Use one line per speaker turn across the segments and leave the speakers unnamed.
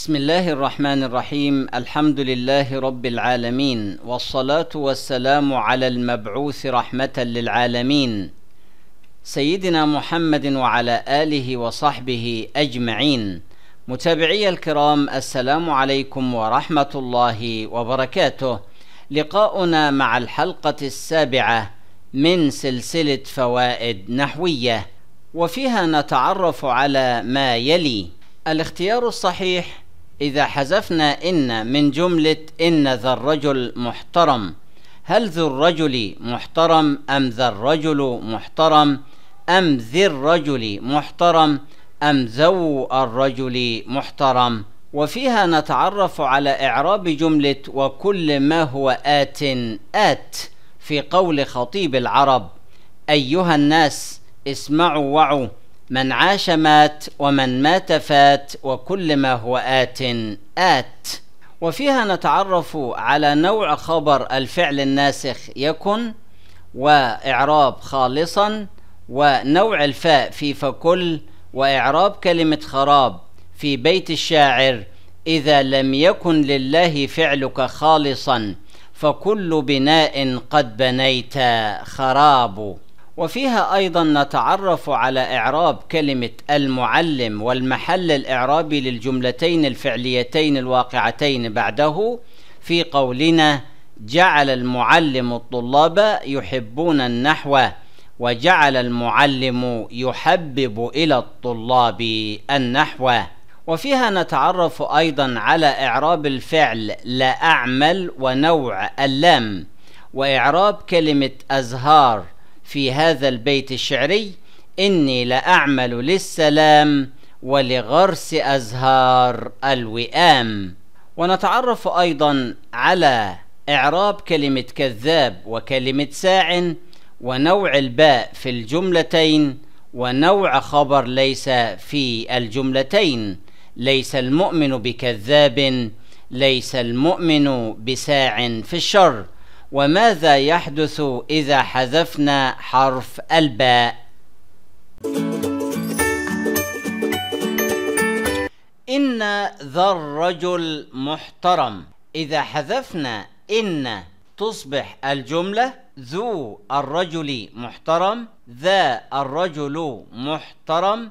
بسم الله الرحمن الرحيم الحمد لله رب العالمين والصلاه والسلام على المبعوث رحمه للعالمين سيدنا محمد وعلى اله وصحبه اجمعين متابعي الكرام السلام عليكم ورحمه الله وبركاته لقاؤنا مع الحلقه السابعه من سلسله فوائد نحويه وفيها نتعرف على ما يلي الاختيار الصحيح إذا حذفنا إن من جملة إن ذا الرجل محترم هل ذو الرجل محترم أم ذا الرجل محترم أم ذي الرجل محترم أم ذو الرجل محترم وفيها نتعرف على إعراب جملة وكل ما هو آت آت في قول خطيب العرب أيها الناس اسمعوا وعوا من عاش مات ومن مات فات وكل ما هو آت آت وفيها نتعرف على نوع خبر الفعل الناسخ يكن وإعراب خالصا ونوع الفاء في فكل وإعراب كلمة خراب في بيت الشاعر إذا لم يكن لله فعلك خالصا فكل بناء قد بنيت خراب وفيها أيضا نتعرف على إعراب كلمة المعلم والمحل الإعرابي للجملتين الفعليتين الواقعتين بعده في قولنا جعل المعلم الطلاب يحبون النحو وجعل المعلم يحبب إلى الطلاب النحو وفيها نتعرف أيضا على إعراب الفعل لا أعمل ونوع اللام وإعراب كلمة أزهار في هذا البيت الشعري إني لأعمل للسلام ولغرس أزهار الوئام ونتعرف أيضا على إعراب كلمة كذاب وكلمة ساع ونوع الباء في الجملتين ونوع خبر ليس في الجملتين ليس المؤمن بكذاب ليس المؤمن بساع في الشر وماذا يحدث إذا حذفنا حرف الباء؟ إن ذا الرجل محترم إذا حذفنا إن تصبح الجملة ذو الرجل محترم ذا الرجل محترم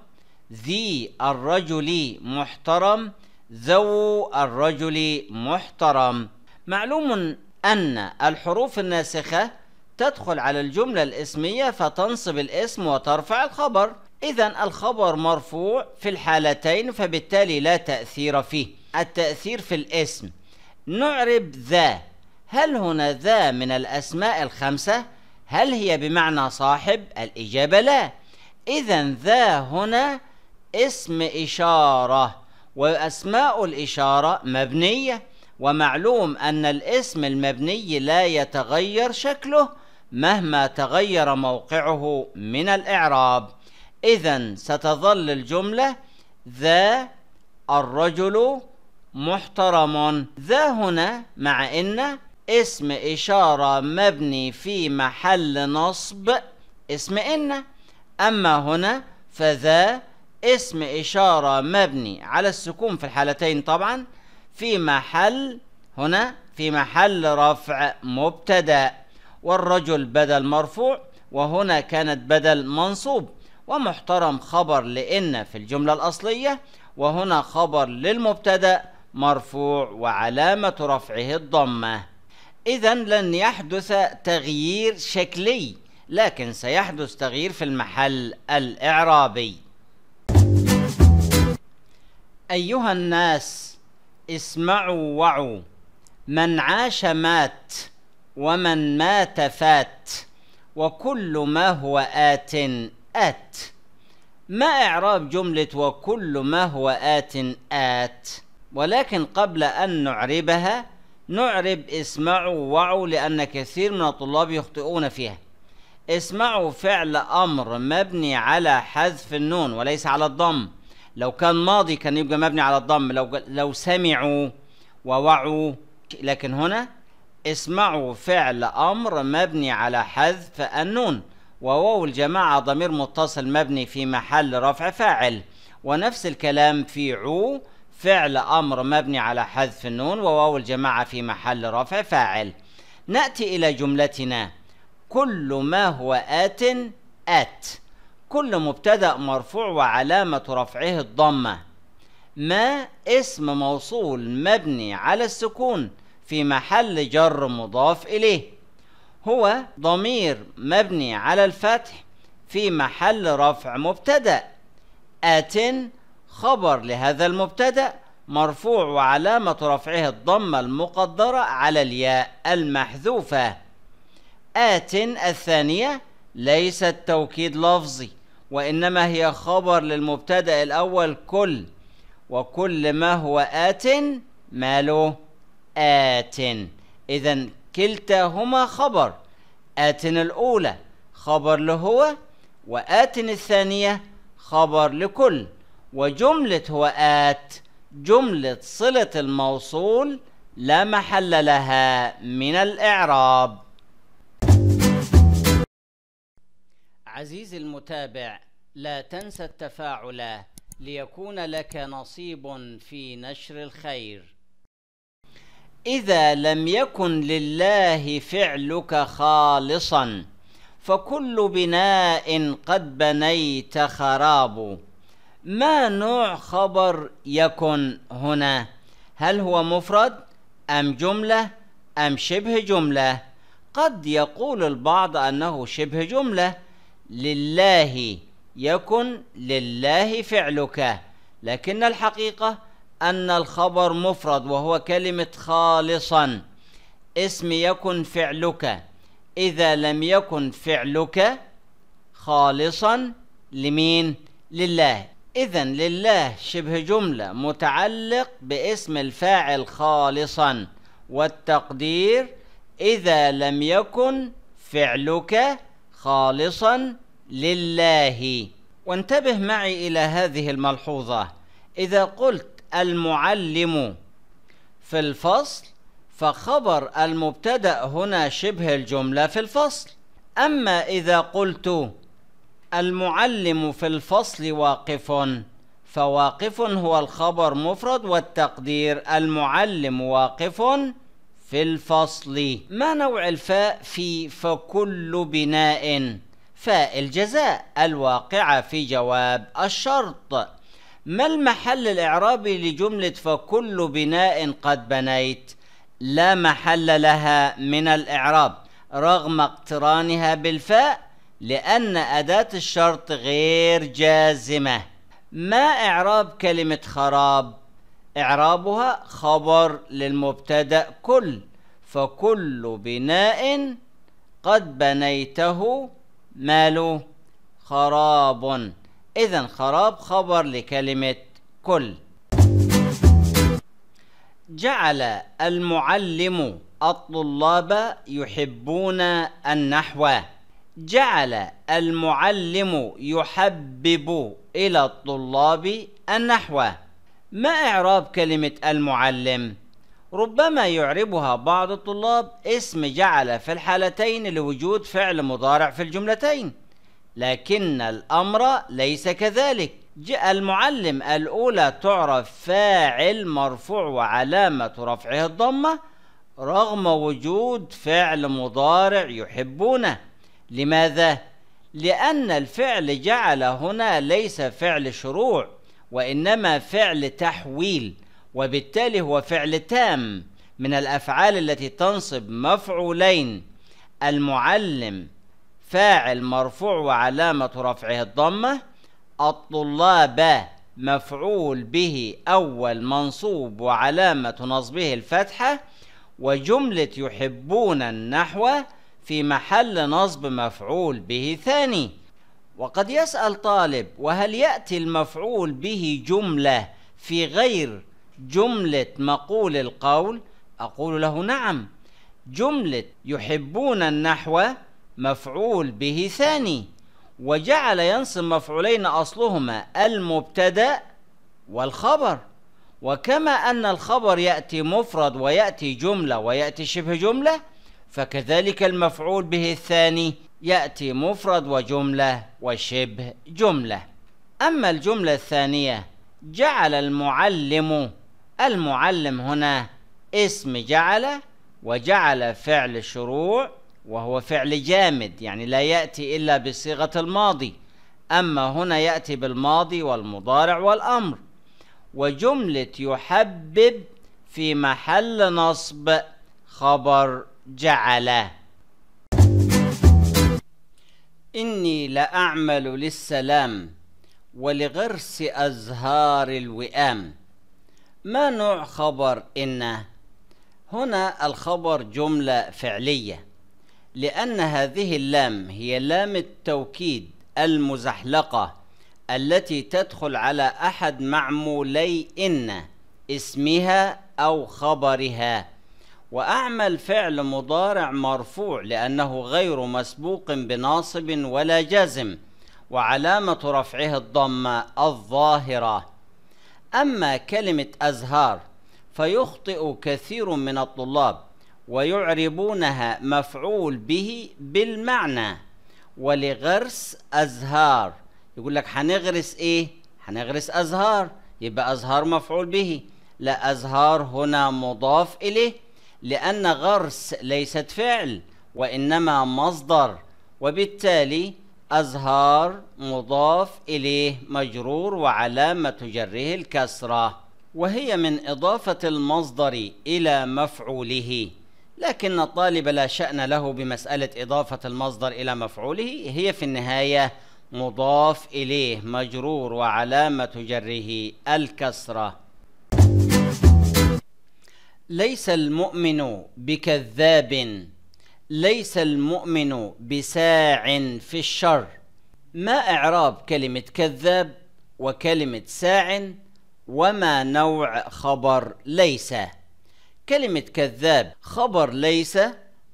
ذي الرجل محترم ذو الرجل محترم معلوم أن الحروف الناسخة تدخل على الجملة الاسمية فتنصب الاسم وترفع الخبر إذا الخبر مرفوع في الحالتين فبالتالي لا تأثير فيه التأثير في الاسم نعرب ذا هل هنا ذا من الأسماء الخمسة؟ هل هي بمعنى صاحب؟ الإجابة لا إذا ذا هنا اسم إشارة وأسماء الإشارة مبنية ومعلوم أن الاسم المبني لا يتغير شكله مهما تغير موقعه من الإعراب إذا ستظل الجملة ذا الرجل محترم ذا هنا مع إن اسم إشارة مبني في محل نصب اسم إن أما هنا فذا اسم إشارة مبني على السكون في الحالتين طبعاً في محل هنا في محل رفع مبتدا والرجل بدل مرفوع وهنا كانت بدل منصوب ومحترم خبر لأن في الجملة الأصلية وهنا خبر للمبتدأ مرفوع وعلامة رفعه الضمة إذا لن يحدث تغيير شكلي لكن سيحدث تغيير في المحل الإعرابي أيها الناس اسمعوا وعوا من عاش مات ومن مات فات وكل ما هو آت آت ما إعراب جملة وكل ما هو آت آت ولكن قبل أن نعربها نعرب اسمعوا وعوا لأن كثير من الطلاب يخطئون فيها اسمعوا فعل أمر مبني على حذف النون وليس على الضم لو كان ماضي كان يبقى مبني على الضم لو لو سمعوا ووعوا لكن هنا اسمعوا فعل امر مبني على حذف النون وواو الجماعه ضمير متصل مبني في محل رفع فاعل ونفس الكلام في عو فعل امر مبني على حذف النون وواو الجماعه في محل رفع فاعل ناتي الى جملتنا كل ما هو ات ات كل مبتدأ مرفوع وعلامة رفعه الضمة ما اسم موصول مبني على السكون في محل جر مضاف إليه هو ضمير مبني على الفتح في محل رفع مبتدأ آتن خبر لهذا المبتدأ مرفوع وعلامة رفعه الضمة المقدرة على الياء المحذوفة آتن الثانية ليست توكيد لفظي وإنما هي خبر للمبتدأ الأول كل وكل ما هو آت ماله آت إذا كلتاهما خبر ات الأولى خبر لهو وات الثانية خبر لكل وجملة هو آت جملة صلة الموصول لا محل لها من الإعراب عزيزي المتابع لا تنسى التفاعل ليكون لك نصيب في نشر الخير اذا لم يكن لله فعلك خالصا فكل بناء قد بنيت خراب ما نوع خبر يكن هنا هل هو مفرد ام جمله ام شبه جمله قد يقول البعض انه شبه جمله لله يكن لله فعلك لكن الحقيقة أن الخبر مفرد وهو كلمة خالصا اسم يكن فعلك إذا لم يكن فعلك خالصا لمين؟ لله إذا لله شبه جملة متعلق باسم الفاعل خالصا والتقدير إذا لم يكن فعلك خالصا لله وانتبه معي إلى هذه الملحوظة إذا قلت المعلم في الفصل فخبر المبتدأ هنا شبه الجملة في الفصل أما إذا قلت المعلم في الفصل واقف فواقف هو الخبر مفرد والتقدير المعلم واقف في الفصل ما نوع الفاء في فكل بناء فاء الجزاء الواقعة في جواب الشرط ما المحل الإعرابي لجملة فكل بناء قد بنيت لا محل لها من الإعراب رغم اقترانها بالفاء لأن أداة الشرط غير جازمة ما إعراب كلمة خراب إعرابها خبر للمبتدأ كل فكل بناء قد بنيته ماله خراب إذا خراب خبر لكلمة كل جعل المعلم الطلاب يحبون النحو جعل المعلم يحبب إلى الطلاب النحو ما إعراب كلمة المعلم؟ ربما يعربها بعض الطلاب اسم جعل في الحالتين لوجود فعل مضارع في الجملتين لكن الأمر ليس كذلك جاء المعلم الأولى تعرف فاعل مرفوع وعلامة رفعه الضمة رغم وجود فعل مضارع يحبونه لماذا؟ لأن الفعل جعل هنا ليس فعل شروع وانما فعل تحويل وبالتالي هو فعل تام من الافعال التي تنصب مفعولين المعلم فاعل مرفوع وعلامه رفعه الضمه الطلاب مفعول به اول منصوب وعلامه نصبه الفتحه وجمله يحبون النحو في محل نصب مفعول به ثاني وقد يسأل طالب وهل يأتي المفعول به جملة في غير جملة مقول القول أقول له نعم جملة يحبون النحو مفعول به ثاني وجعل ينصب مفعولين أصلهما المبتدأ والخبر وكما أن الخبر يأتي مفرد ويأتي جملة ويأتي شبه جملة فكذلك المفعول به الثاني يأتي مفرد وجملة وشبه جملة أما الجملة الثانية جعل المعلم المعلم هنا اسم جعل وجعل فعل شروع وهو فعل جامد يعني لا يأتي إلا بصيغة الماضي أما هنا يأتي بالماضي والمضارع والأمر وجملة يحبب في محل نصب خبر جعله إني لأعمل للسلام ولغرس أزهار الوئام ما نوع خبر إن هنا الخبر جملة فعلية لأن هذه اللام هي لام التوكيد المزحلقة التي تدخل على أحد معمولي إن اسمها أو خبرها وأعمل فعل مضارع مرفوع لأنه غير مسبوق بناصب ولا جزم وعلامة رفعه الضمة الظاهرة أما كلمة أزهار فيخطئ كثير من الطلاب ويعربونها مفعول به بالمعنى ولغرس أزهار يقول لك هنغرس إيه؟ هنغرس أزهار يبقى أزهار مفعول به لا أزهار هنا مضاف إليه لأن غرس ليست فعل وإنما مصدر وبالتالي أزهار مضاف إليه مجرور وعلامة جره الكسرة وهي من إضافة المصدر إلى مفعوله لكن الطالب لا شأن له بمسألة إضافة المصدر إلى مفعوله هي في النهاية مضاف إليه مجرور وعلامة جره الكسرة ليس المؤمن بكذاب ليس المؤمن بساع في الشر ما إعراب كلمة كذاب وكلمة ساع وما نوع خبر ليس كلمة كذاب خبر ليس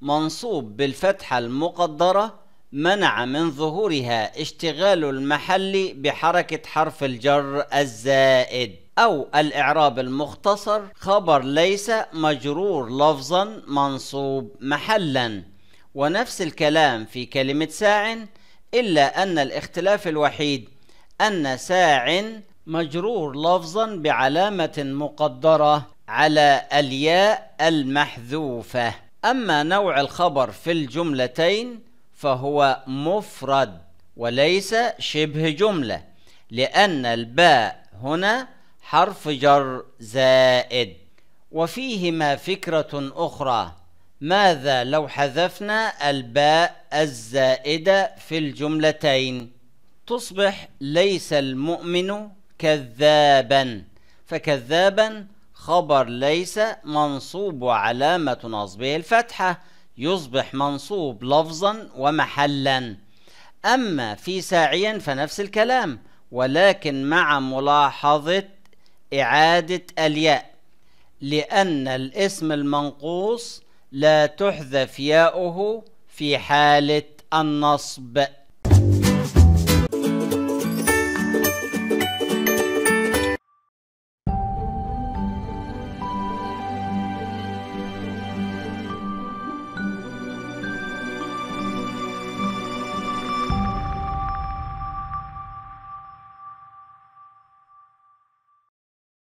منصوب بالفتحة المقدرة منع من ظهورها اشتغال المحل بحركة حرف الجر الزائد أو الإعراب المختصر خبر ليس مجرور لفظا منصوب محلا ونفس الكلام في كلمة ساع إلا أن الاختلاف الوحيد أن ساع مجرور لفظا بعلامة مقدرة على الياء المحذوفة أما نوع الخبر في الجملتين فهو مفرد وليس شبه جملة لأن الباء هنا حرف جر زائد وفيهما فكرة أخرى ماذا لو حذفنا الباء الزائدة في الجملتين تصبح ليس المؤمن كذابا فكذابا خبر ليس منصوب وعلامة نصبه الفتحة يصبح منصوب لفظا ومحلا أما في ساعيا فنفس الكلام ولكن مع ملاحظة إعادة الياء لأن الاسم المنقوص لا تحذف ياؤه في حالة النصب